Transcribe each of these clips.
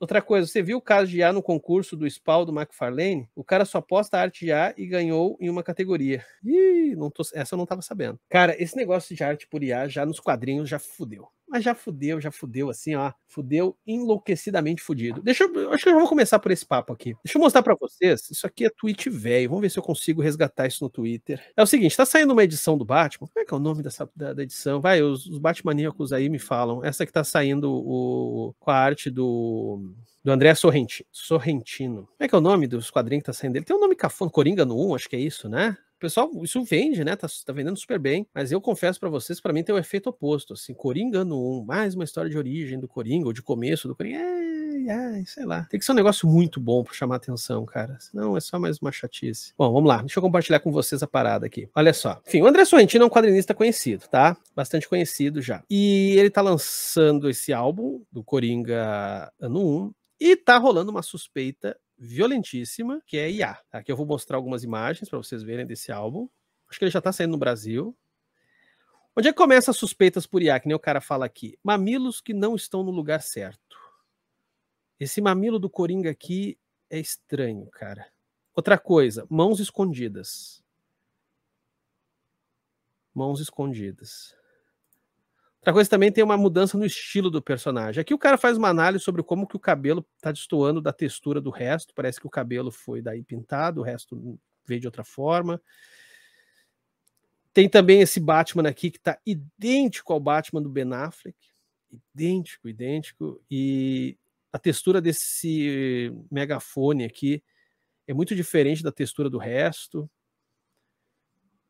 outra coisa, você viu o caso de IA no concurso do SPAL do McFarlane? O cara só posta arte de IA e ganhou em uma categoria. Ih, não tô, essa eu não tava sabendo. Cara, esse negócio de arte por IA já nos quadrinhos já fudeu mas já fudeu, já fudeu, assim, ó. Fudeu enlouquecidamente fudido. Deixa eu. Acho que eu já vou começar por esse papo aqui. Deixa eu mostrar para vocês. Isso aqui é tweet velho. Vamos ver se eu consigo resgatar isso no Twitter. É o seguinte: tá saindo uma edição do Batman. Como é que é o nome dessa da, da edição? Vai, os, os Batmaníacos aí me falam. Essa que tá saindo o, com a arte do do André Sorrentino. Sorrentino. Como é que é o nome dos quadrinhos que tá saindo dele? Tem um nome cafona, Coringa no 1, acho que é isso, né? pessoal, isso vende, né? Tá, tá vendendo super bem. Mas eu confesso para vocês, para mim tem o um efeito oposto. Assim, Coringa no 1, mais uma história de origem do Coringa, ou de começo do Coringa. Ai, sei lá. Tem que ser um negócio muito bom pra chamar atenção, cara. Senão é só mais uma chatice. Bom, vamos lá. Deixa eu compartilhar com vocês a parada aqui. Olha só. Enfim, o André Sorrentino é um quadrinista conhecido, tá? Bastante conhecido já. E ele tá lançando esse álbum do Coringa ano 1. E tá rolando uma suspeita violentíssima, que é IA. Aqui tá? eu vou mostrar algumas imagens para vocês verem desse álbum. Acho que ele já está saindo no Brasil. Onde é que começa as suspeitas por IA, que nem o cara fala aqui? Mamilos que não estão no lugar certo. Esse mamilo do Coringa aqui é estranho, cara. Outra coisa, mãos escondidas. Mãos escondidas. Outra coisa também tem uma mudança no estilo do personagem. Aqui o cara faz uma análise sobre como que o cabelo está destoando da textura do resto. Parece que o cabelo foi daí pintado, o resto veio de outra forma. Tem também esse Batman aqui que está idêntico ao Batman do Ben Affleck. Idêntico, idêntico. E a textura desse megafone aqui é muito diferente da textura do resto.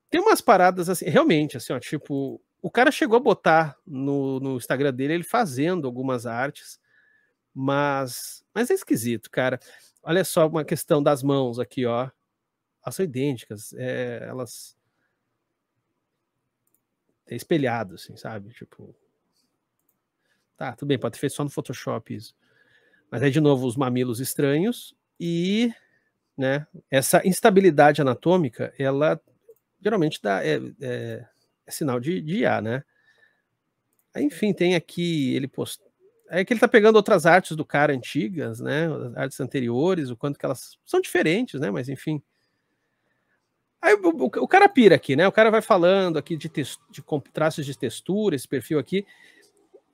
Tem umas paradas assim, realmente, assim, ó, tipo, o cara chegou a botar no, no Instagram dele ele fazendo algumas artes, mas, mas é esquisito, cara. Olha só uma questão das mãos aqui, ó. Elas são idênticas, é, elas é espelhado, assim, sabe? Tipo, tá, tudo bem, pode ter feito só no Photoshop isso. Mas é de novo os mamilos estranhos e, né? Essa instabilidade anatômica, ela geralmente dá é, é é sinal de, de IA, né? Enfim, tem aqui, ele postou. É que ele tá pegando outras artes do cara antigas, né? Artes anteriores, o quanto que elas são diferentes, né? Mas enfim. Aí o, o, o cara pira aqui, né? O cara vai falando aqui de, de traços de textura, esse perfil aqui.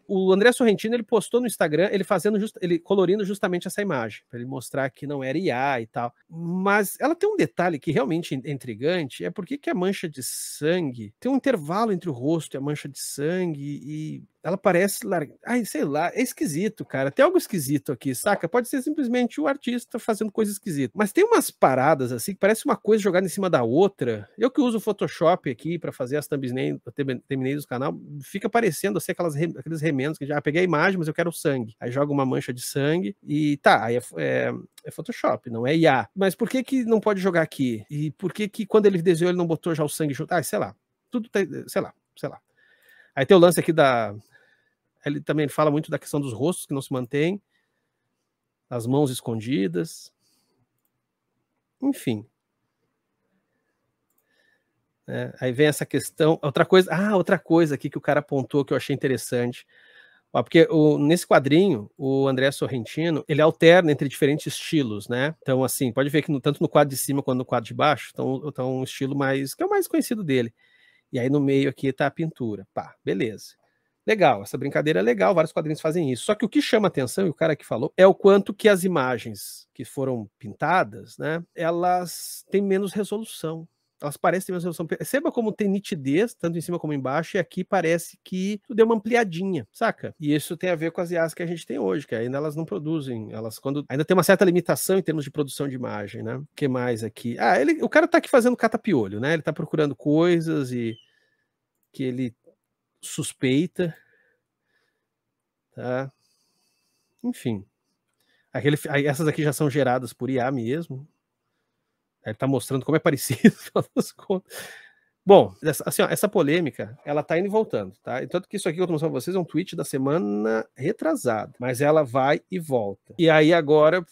O André Sorrentino ele postou no Instagram, ele fazendo just, ele colorindo justamente essa imagem, para ele mostrar que não era IA e tal. Mas ela tem um detalhe que realmente é intrigante, é porque que a mancha de sangue tem um intervalo entre o rosto e a mancha de sangue e ela parece larga. Ai, sei lá, é esquisito, cara. Tem algo esquisito aqui, saca? Pode ser simplesmente o artista fazendo coisa esquisita. Mas tem umas paradas assim que parece uma coisa jogada em cima da outra. Eu que uso o Photoshop aqui para fazer as thumbnails, terminei do canal, fica parecendo assim aquelas, aqueles remendos que já ah, peguei a imagem, mas eu quero o sangue. Aí joga uma mancha de sangue e tá, aí é, é, é, Photoshop, não é IA. Mas por que que não pode jogar aqui? E por que que quando ele desenhou ele não botou já o sangue junto? Ah, sei lá. Tudo, tá, sei lá, sei lá Aí tem o lance aqui da. Ele também fala muito da questão dos rostos que não se mantém, as mãos escondidas. Enfim. É, aí vem essa questão. Outra coisa. Ah, outra coisa aqui que o cara apontou que eu achei interessante. Ó, porque o, nesse quadrinho, o André Sorrentino, ele alterna entre diferentes estilos, né? Então, assim, pode ver que no, tanto no quadro de cima quanto no quadro de baixo, então, então um estilo mais. que é o mais conhecido dele e aí no meio aqui está a pintura. Pá, beleza. Legal, essa brincadeira é legal, vários quadrinhos fazem isso. Só que o que chama atenção, e o cara que falou, é o quanto que as imagens que foram pintadas, né, elas têm menos resolução. Elas parecem ter menos resolução. Perceba como tem nitidez, tanto em cima como embaixo, e aqui parece que tu deu uma ampliadinha, saca? E isso tem a ver com as IAs que a gente tem hoje, que ainda elas não produzem. Elas quando ainda tem uma certa limitação em termos de produção de imagem, né? O que mais aqui? Ah, ele, o cara tá aqui fazendo catapiolho, né? Ele tá procurando coisas e que ele suspeita, tá? Enfim, aquele, essas aqui já são geradas por IA mesmo. Ele está mostrando como é parecido. Bom, essa, assim, ó, essa polêmica, ela tá indo e voltando, tá? E tanto que isso aqui que eu tô mostrando pra vocês é um tweet da semana retrasada, mas ela vai e volta. E aí agora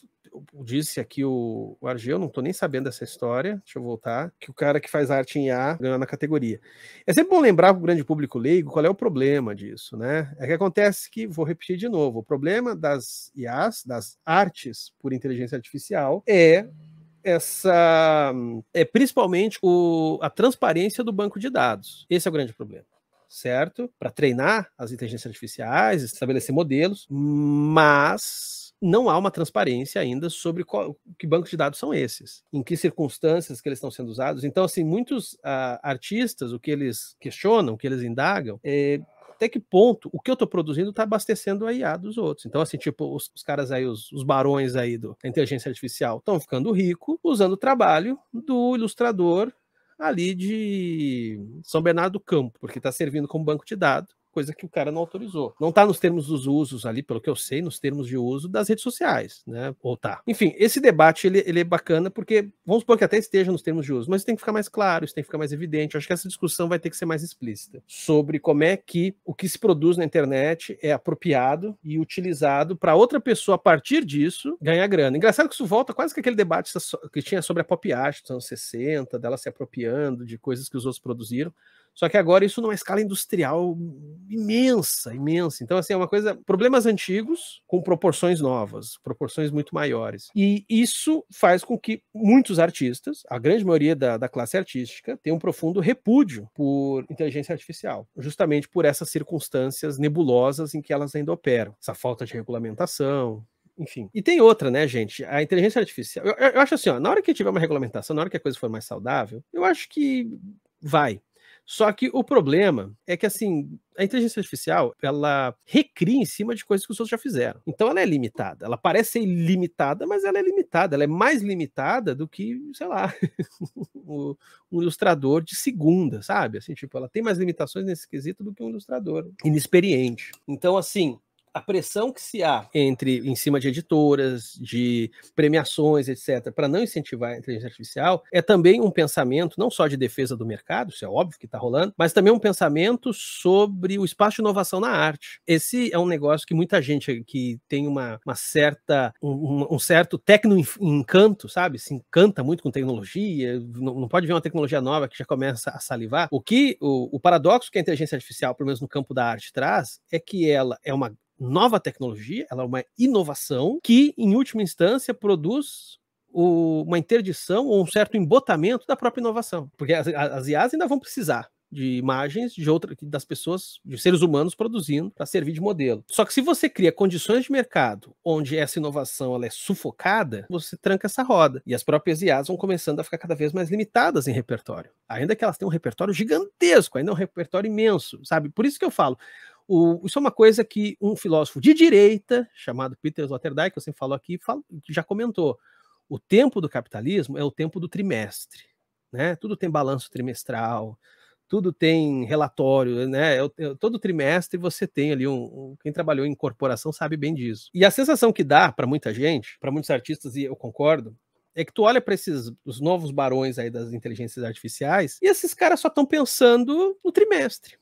disse aqui o, o Argel, não tô nem sabendo dessa história, deixa eu voltar, que o cara que faz arte em A ganhou na categoria. É sempre bom lembrar para o grande público leigo qual é o problema disso, né? É que acontece que, vou repetir de novo, o problema das IAs, das artes por inteligência artificial, é essa é principalmente o, a transparência do banco de dados. Esse é o grande problema certo? Para treinar as inteligências artificiais, estabelecer modelos, mas não há uma transparência ainda sobre qual, que bancos de dados são esses, em que circunstâncias que eles estão sendo usados. Então, assim, muitos ah, artistas, o que eles questionam, o que eles indagam, é, até que ponto o que eu estou produzindo está abastecendo a IA dos outros. Então, assim, tipo, os, os caras aí, os, os, barões aí do, da inteligência artificial estão ficando rico usando o trabalho do ilustrador ali de São Bernardo do Campo, porque está servindo como banco de dados coisa que o cara não autorizou. Não está nos termos dos usos ali, pelo que eu sei, nos termos de uso das redes sociais, né? Ou tá. Enfim, esse debate ele, ele é bacana porque vamos supor que até esteja nos termos de uso, mas tem que ficar mais claro, isso tem que ficar mais evidente. Eu acho que essa discussão vai ter que ser mais explícita sobre como é que o que se produz na internet é apropriado e utilizado para outra pessoa a partir disso ganhar grana. Engraçado que isso volta quase que aquele debate que tinha sobre a pop art dos anos 60, dela se apropriando de coisas que os outros produziram. Só que agora isso numa escala industrial imensa, imensa. Então, assim, é uma coisa. Problemas antigos com proporções novas, proporções muito maiores. E isso faz com que muitos artistas, a grande maioria da, da classe artística, tenham um profundo repúdio por inteligência artificial, justamente por essas circunstâncias nebulosas em que elas ainda operam. Essa falta de regulamentação, enfim. E tem outra, né, gente? A inteligência artificial. Eu, eu, acho assim, ó, na hora que tiver uma regulamentação, na hora que a coisa for mais saudável, eu acho que vai, só que o problema é que, assim, a inteligência artificial, ela recria em cima de coisas que os outros já fizeram. Então ela é limitada. Ela parece ser ilimitada, mas ela é limitada. Ela é mais limitada do que, sei lá, um ilustrador de segunda, sabe? Assim, tipo, ela tem mais limitações nesse quesito do que um ilustrador inexperiente. Então, assim, a pressão que se há entre em cima de editoras, de premiações, etc., para não incentivar a inteligência artificial, é também um pensamento não só de defesa do mercado, isso é óbvio que está rolando, mas também um pensamento sobre o espaço de inovação na arte. Esse é um negócio que muita gente que tem uma, uma certa um, um certo tecno encanto, sabe, se encanta muito com tecnologia, não, não, pode ver uma tecnologia nova que já começa a salivar. O que o, o paradoxo que a inteligência artificial, pelo menos no campo da arte, traz é que ela é uma nova tecnologia, ela é uma inovação que, em última instância, produz o, uma interdição ou um certo embotamento da própria inovação. Porque as, as IAs ainda vão precisar de imagens de outra, das pessoas, de seres humanos produzindo para servir de modelo. Só que se você cria condições de mercado onde essa inovação ela é sufocada, você tranca essa roda e as próprias IAs vão começando a ficar cada vez mais limitadas em repertório. Ainda que elas tenham um repertório gigantesco, ainda é um repertório imenso, sabe? Por isso que eu falo, o, isso é uma coisa que um filósofo de direita, chamado Peter Sloterdijk, que eu sempre falo aqui, falo, já comentou. O tempo do capitalismo é o tempo do trimestre. Né? Tudo tem balanço trimestral, tudo tem relatório, né? Eu, é eu, é todo trimestre você tem ali um, um, Quem trabalhou em corporação sabe bem disso. E a sensação que dá para muita gente, para muitos artistas, e eu concordo, é que tu olha para esses os novos barões aí das inteligências artificiais e esses caras só estão pensando no trimestre.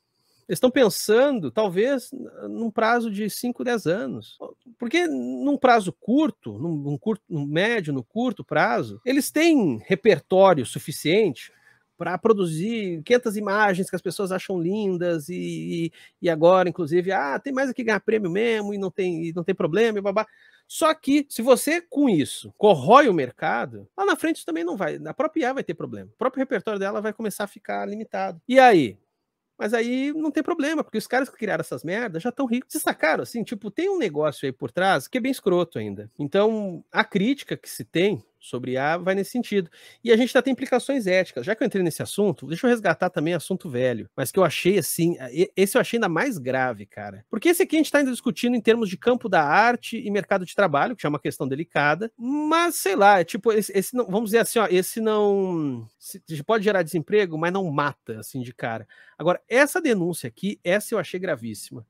Eles estão pensando, talvez, num prazo de 5, 10 anos. Porque num prazo curto, num, num curto, num médio, no curto prazo, eles têm repertório suficiente para produzir 500 imagens que as pessoas acham lindas e, e, agora, inclusive, ah, tem mais aqui é ganhar prêmio mesmo e não tem, e não tem problema e babá. Só que se você com isso corrói o mercado, lá na frente também não vai, a própria IA vai ter problema. O próprio repertório dela vai começar a ficar limitado. E aí, mas aí não tem problema, porque os caras que criaram essas merdas já estão ricos. sacaram assim, tipo, tem um negócio aí por trás que é bem escroto ainda. Então, a crítica que se tem sobre A vai nesse sentido. E a gente já tá tem implicações éticas. Já que eu entrei nesse assunto, deixa eu resgatar também assunto velho, mas que eu achei assim, esse eu achei ainda mais grave, cara. Porque esse aqui a gente está ainda discutindo em termos de campo da arte e mercado de trabalho, que é uma questão delicada, mas sei lá, é tipo, esse, esse não, vamos dizer assim, ó, esse não pode gerar desemprego, mas não mata assim de cara. Agora, essa denúncia aqui, essa eu achei gravíssima.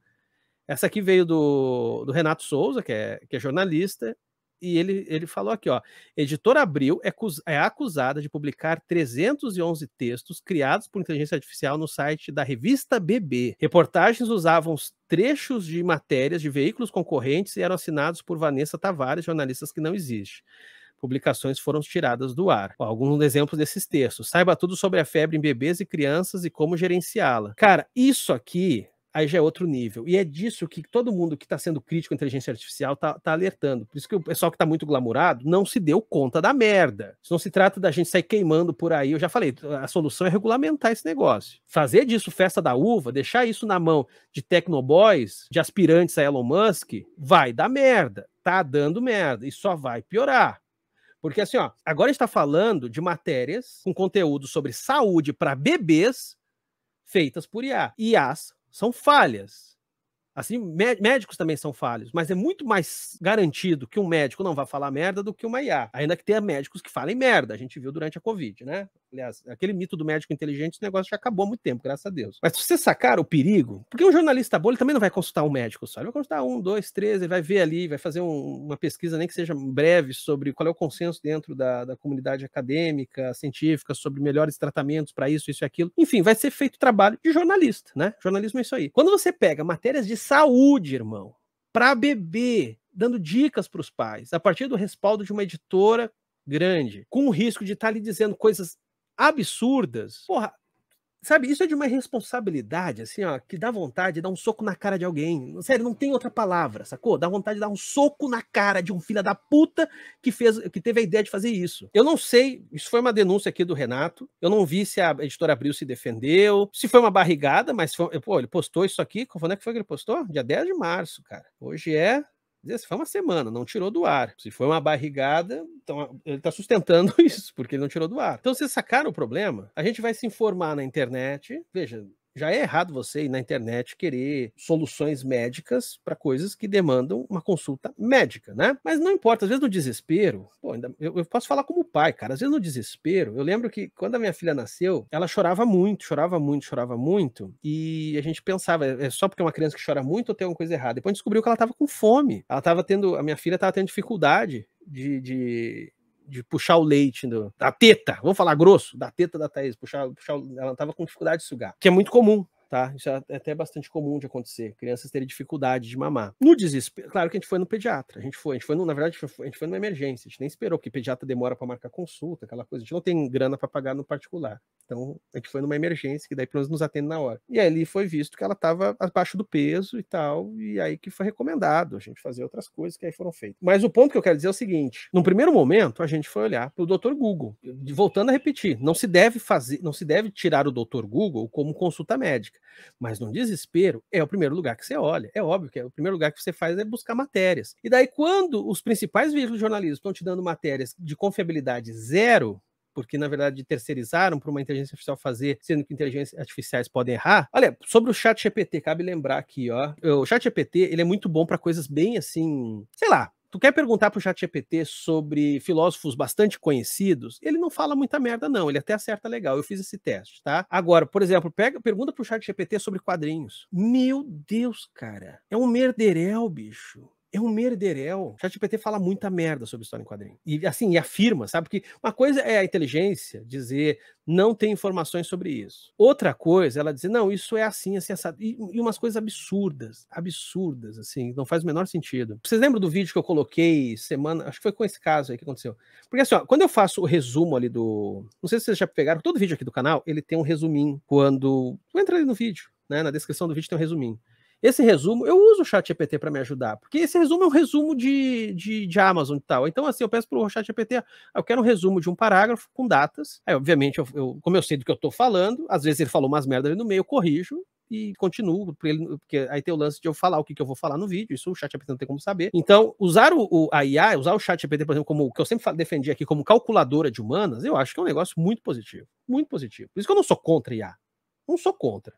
Essa aqui veio do, do Renato Souza, que é, que é jornalista, e ele, ele falou aqui, ó, editora Abril é, é acusada de publicar 311 textos criados por inteligência artificial no site da revista BB. Reportagens usavam trechos de matérias de veículos concorrentes e eram assinados por Vanessa Tavares, jornalistas que não existe publicações foram tiradas do ar. alguns exemplos desses textos. Saiba tudo sobre a febre em bebês e crianças e como gerenciá-la. Cara, isso aqui aí já é outro nível. E é disso que todo mundo que está sendo crítico à inteligência artificial está tá alertando. Por isso que o pessoal que está muito glamourado não se deu conta da merda. Isso não se trata da gente sair queimando por aí. Eu já falei, a solução é regulamentar esse negócio. Fazer disso festa da uva, deixar isso na mão de tecnoboys, de aspirantes a Elon Musk, vai dar merda. Tá dando merda e só vai piorar. Porque assim, ó, agora está falando de matérias com conteúdo sobre saúde para bebês feitas por IA. IAs são falhas. Assim, médicos também são falhos, mas é muito mais garantido que um médico não vá falar merda do que uma IA. Ainda que tenha médicos que falem merda, a gente viu durante a Covid, né? Aliás, aquele mito do médico inteligente, esse negócio já acabou há muito tempo, graças a Deus. Mas se você sacar o perigo, porque um jornalista bom, ele também não vai consultar um médico só, ele vai consultar um, dois, três, ele vai ver ali, vai fazer um, uma pesquisa, nem que seja breve, sobre qual é o consenso dentro da, da comunidade acadêmica, científica, sobre melhores tratamentos para isso, isso e aquilo. Enfim, vai ser feito trabalho de jornalista, né? Jornalismo é isso aí. Quando você pega matérias de saúde, irmão, para bebê, dando dicas para os pais, a partir do respaldo de uma editora grande, com o risco de estar tá lhe dizendo coisas absurdas. Porra, sabe, isso é de uma responsabilidade, assim, ó, que dá vontade de dar um soco na cara de alguém. Sério, não tem outra palavra, sacou? Dá vontade de dar um soco na cara de um filho da puta que fez, que teve a ideia de fazer isso. Eu não sei, isso foi uma denúncia aqui do Renato. Eu não vi se a editora Abril se defendeu, se foi uma barrigada, mas foi, pô, ele postou isso aqui, quando é que foi que ele postou? Dia 10 de março, cara. Hoje é se foi uma semana, não tirou do ar. Se foi uma barrigada, então ele está sustentando isso, porque ele não tirou do ar. Então vocês sacaram o problema? A gente vai se informar na internet. Veja, já é errado você ir na internet querer soluções médicas para coisas que demandam uma consulta médica, né? Mas não importa, às vezes no desespero, pô, ainda, eu, eu, posso falar como pai, cara, às vezes no desespero, eu lembro que quando a minha filha nasceu, ela chorava muito, chorava muito, chorava muito, e a gente pensava, é só porque é uma criança que chora muito ou tem alguma coisa errada. Depois descobriu que ela estava com fome, ela estava tendo, a minha filha estava tendo dificuldade de, de de puxar o leite do, da teta, vamos falar grosso, da teta da Thaís, puxar, puxar ela tava com dificuldade de sugar, que é muito comum tá? Isso é até bastante comum de acontecer, crianças terem dificuldade de mamar. No desespero, claro que a gente foi no pediatra, a gente foi, a gente foi no, na verdade, a gente foi, numa emergência, a gente nem esperou, porque pediatra demora para marcar consulta, aquela coisa, a gente não tem grana para pagar no particular. Então, a gente foi numa emergência, que daí pelo menos nos atende na hora. E ali foi visto que ela estava abaixo do peso e tal, e aí que foi recomendado a gente fazer outras coisas que aí foram feitas. Mas o ponto que eu quero dizer é o seguinte: no primeiro momento, a gente foi olhar para o doutor Google. Voltando a repetir, não se deve fazer, não se deve tirar o doutor Google como consulta médica. Mas no desespero, é o primeiro lugar que você olha. É óbvio que é o primeiro lugar que você faz é buscar matérias. E daí, quando os principais veículos de jornalismo estão te dando matérias de confiabilidade zero, porque na verdade terceirizaram para uma inteligência artificial fazer, sendo que inteligências artificiais podem errar. Olha, sobre o chat GPT, cabe lembrar aqui, ó. O chat GPT, ele é muito bom para coisas bem assim, sei lá, tu quer perguntar pro ChatGPT sobre filósofos bastante conhecidos, ele não fala muita merda, não. Ele até acerta legal. Eu fiz esse teste, tá? Agora, por exemplo, pega, pergunta pro ChatGPT sobre quadrinhos. Meu Deus, cara. É um merderel, bicho é um merderel. O ChatGPT fala muita merda sobre história em quadrinho. E assim, e afirma, sabe? Porque uma coisa é a inteligência dizer não tem informações sobre isso. Outra coisa, ela dizer, não, isso é assim, assim, assado. E, e umas coisas absurdas, absurdas, assim, não faz o menor sentido. Vocês lembram do vídeo que eu coloquei semana, acho que foi com esse caso aí que aconteceu. Porque assim, ó, quando eu faço o resumo ali do, não sei se vocês já pegaram, todo vídeo aqui do canal, ele tem um resuminho quando, entra ali no vídeo, né, na descrição do vídeo tem um resuminho. Esse resumo, eu uso o chat GPT para me ajudar, porque esse resumo é um resumo de, de, de Amazon e tal. Então, assim, eu peço para o chat GPT, ah, eu quero um resumo de um parágrafo com datas. Aí, obviamente, eu, eu, como eu sei do que eu estou falando, às vezes ele falou umas merda ali no meio, eu corrijo, e continuo, porque, porque, aí tem o lance de eu falar o que, que eu vou falar no vídeo, isso o chat GPT não tem como saber. Então, usar o, o a IA, usar o chat GPT, por exemplo, como o que eu sempre defendi aqui, como calculadora de humanas, eu acho que é um negócio muito positivo, muito positivo. Por isso que eu não sou contra IA, não sou contra.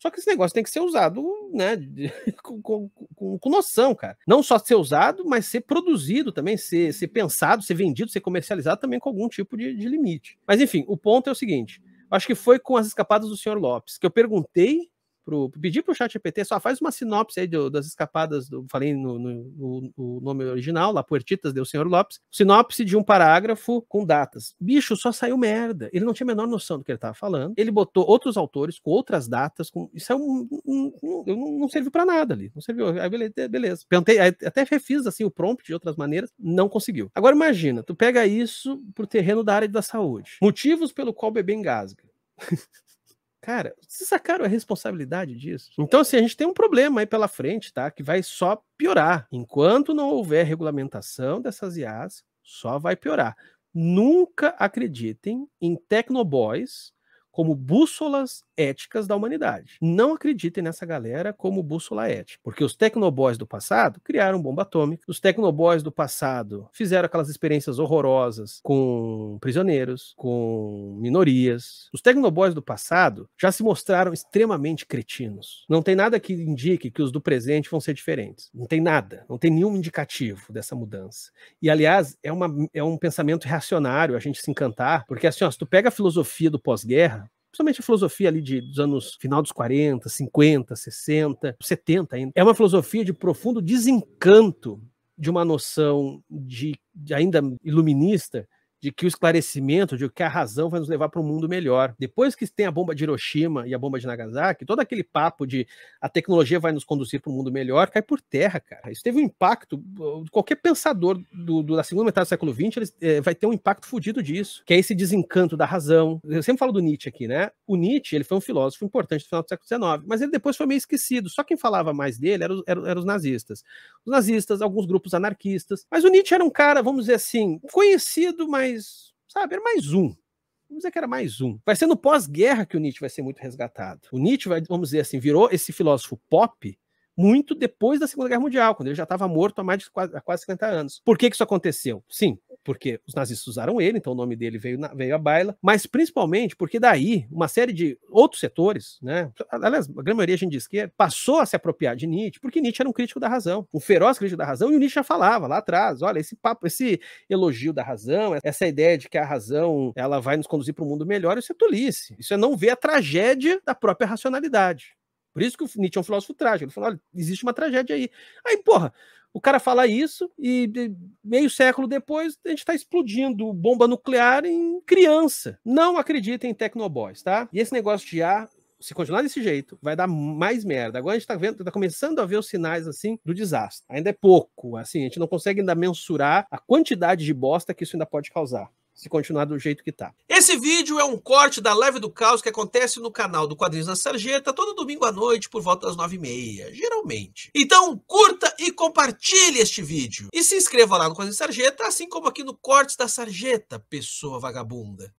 Só que esse negócio tem que ser usado, né, de, com, com, com, noção, cara. Não só ser usado, mas ser produzido também, ser, ser pensado, ser vendido, ser comercializado também com algum tipo de, de limite. Mas enfim, o ponto é o seguinte: acho que foi com as escapadas do senhor Lopes que eu perguntei pro, pedir pro chat GPT, só faz uma sinopse aí do, das escapadas, do, falei no, no, no, no nome original, lá, Puertitas, deu o senhor Lopes, sinopse de um parágrafo com datas. Bicho, só saiu merda. Ele não tinha a menor noção do que ele estava falando. Ele botou outros autores com outras datas, com, isso é um, um, um, um não serviu para nada ali, não serviu, aí beleza, beleza. Perguntei, até refiz, assim, o prompt de outras maneiras, não conseguiu. Agora imagina, tu pega isso pro terreno da área da saúde. Motivos pelo qual o bebê engasga. Cara, vocês sacaram a responsabilidade disso? Então, assim, a gente tem um problema aí pela frente, tá? Que vai só piorar. Enquanto não houver regulamentação dessas IAs, só vai piorar. Nunca acreditem em tecnoboys como bússolas éticas da humanidade. Não acreditem nessa galera como bússola ética, porque os tecnoboys do passado criaram bomba atômica, os tecnoboys do passado fizeram aquelas experiências horrorosas com prisioneiros, com minorias. Os tecnoboys do passado já se mostraram extremamente cretinos. Não tem nada que indique que os do presente vão ser diferentes. Não tem nada, não tem nenhum indicativo dessa mudança. E aliás, é, uma, é um pensamento reacionário a gente se encantar, porque assim, ó, se tu pega a filosofia do pós-guerra, principalmente a filosofia ali de, dos anos final dos 40, 50, 60, 70 ainda, é uma filosofia de profundo desencanto de uma noção de, de ainda iluminista de que o esclarecimento, de que a razão vai nos levar para um mundo melhor. Depois que tem a bomba de Hiroshima e a bomba de Nagasaki, todo aquele papo de a tecnologia vai nos conduzir para um mundo melhor cai por terra, cara. Isso teve um impacto. Uh, qualquer pensador do, do, da segunda metade do século XX ele, é, vai ter um impacto fodido disso, que é esse desencanto da razão. Eu sempre falo do Nietzsche aqui, né? O Nietzsche ele foi um filósofo importante no final do século XIX, mas ele depois foi meio esquecido. Só quem falava mais dele eram era, era os nazistas. Os nazistas, alguns grupos anarquistas. Mas o Nietzsche era um cara, vamos dizer assim, conhecido, mas mais, sabe, era mais um. Vamos dizer que era mais um. Vai ser no pós-guerra que o Nietzsche vai ser muito resgatado. O Nietzsche, vai, vamos dizer assim, virou esse filósofo pop muito depois da Segunda Guerra Mundial, quando ele já estava morto há mais de quase, 50 anos. Por que, que isso aconteceu? Sim, porque os nazistas usaram ele, então o nome dele veio, na, veio à baila, mas principalmente porque daí uma série de outros setores, né, aliás, a grande maioria de gente de esquerda, é, passou a se apropriar de Nietzsche, porque Nietzsche era um crítico da razão, um feroz crítico da razão, e o Nietzsche já falava lá atrás, olha, esse papo, esse elogio da razão, essa ideia de que a razão ela vai nos conduzir para um mundo melhor, isso é tolice, isso é não ver a tragédia da própria racionalidade. Por isso que o Nietzsche é um filósofo trágico. Ele falou: olha, existe uma tragédia aí. Aí, porra, o cara fala isso e meio século depois a gente está explodindo bomba nuclear em criança. Não acreditem em Tecnoboys, tá? E esse negócio de ar, ah, se continuar desse jeito, vai dar mais merda. Agora a gente tá vendo, tá começando a ver os sinais assim do desastre. Ainda é pouco, assim, a gente não consegue ainda mensurar a quantidade de bosta que isso ainda pode causar se continuar do jeito que tá. Esse vídeo é um corte da Live do Caos que acontece no canal do Quadrinhos na Sarjeta todo domingo à noite por volta das nove e meia, geralmente. Então curta e compartilhe este vídeo. E se inscreva lá no Quadrinhos Sarjeta, assim como aqui no Cortes da Sarjeta, pessoa vagabunda.